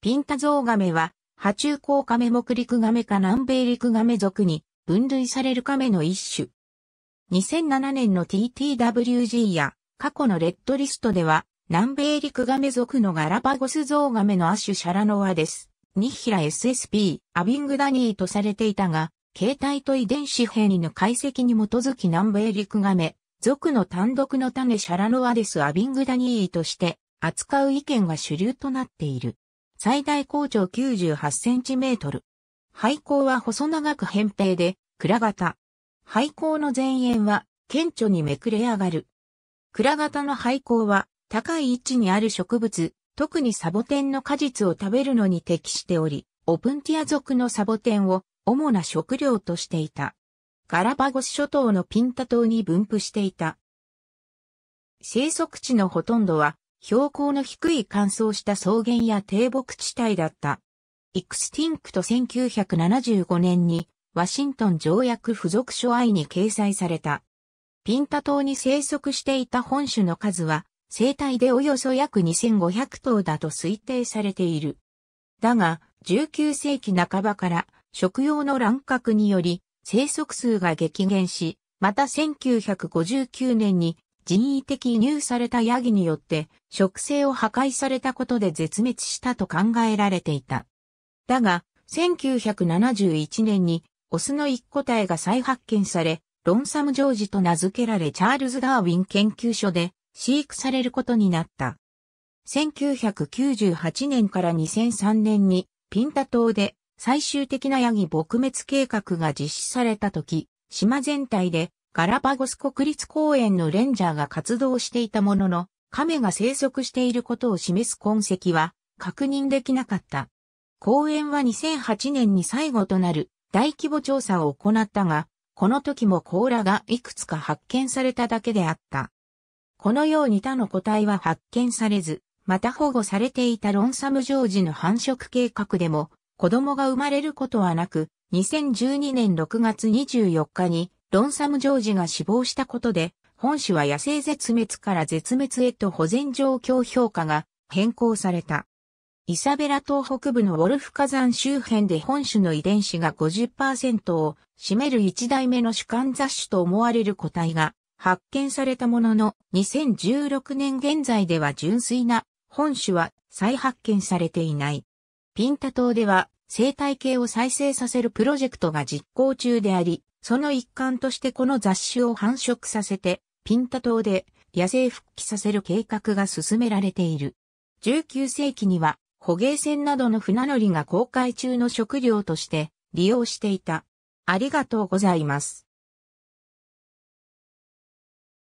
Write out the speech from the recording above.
ピンタゾウガメは、波中甲カメ目陸ガメか南米陸ガメ属に分類されるカメの一種。2007年の TTWG や過去のレッドリストでは、南米陸ガメ属のガラパゴスゾウガメの亜種シャラノワです。ニヒラ SSP、アビングダニーとされていたが、形態と遺伝子変異の解析に基づき南米陸ガメ、属の単独の種シャラノワデスアビングダニーとして扱う意見が主流となっている。最大高長98センチメートル。廃校は細長く扁平で、倉型。廃校の前縁は、顕著にめくれ上がる。倉型の廃校は、高い位置にある植物、特にサボテンの果実を食べるのに適しており、オプンティア属のサボテンを主な食料としていた。ガラパゴス諸島のピンタ島に分布していた。生息地のほとんどは標高の低い乾燥した草原や低木地帯だった。イクスティンクト1975年にワシントン条約付属書愛に掲載された。ピンタ島に生息していた本種の数は生態でおよそ約2500頭だと推定されている。だが、19世紀半ばから食用の乱獲により生息数が激減し、また1959年に人為的入されたヤギによって植生を破壊されたことで絶滅したと考えられていた。だが、1971年にオスの一個体が再発見され、ロンサム・ジョージと名付けられチャールズ・ダーウィン研究所で飼育されることになった。1998年から2003年にピンタ島で最終的なヤギ撲滅計画が実施された時、島全体でガラパゴス国立公園のレンジャーが活動していたものの、亀が生息していることを示す痕跡は確認できなかった。公園は2008年に最後となる大規模調査を行ったが、この時も甲羅がいくつか発見されただけであった。このように他の個体は発見されず、また保護されていたロンサムジョージの繁殖計画でも、子供が生まれることはなく、2012年6月24日にロンサム・ジョージが死亡したことで、本種は野生絶滅から絶滅へと保全状況評価が変更された。イサベラ島北部のウォルフ火山周辺で本種の遺伝子が50%を占める一代目の主観雑種と思われる個体が発見されたものの2016年現在では純粋な本種は再発見されていない。ピンタ島では生態系を再生させるプロジェクトが実行中であり、その一環としてこの雑種を繁殖させて、ピンタ島で野生復帰させる計画が進められている。19世紀には、捕鯨船などの船乗りが航海中の食料として利用していた。ありがとうございます。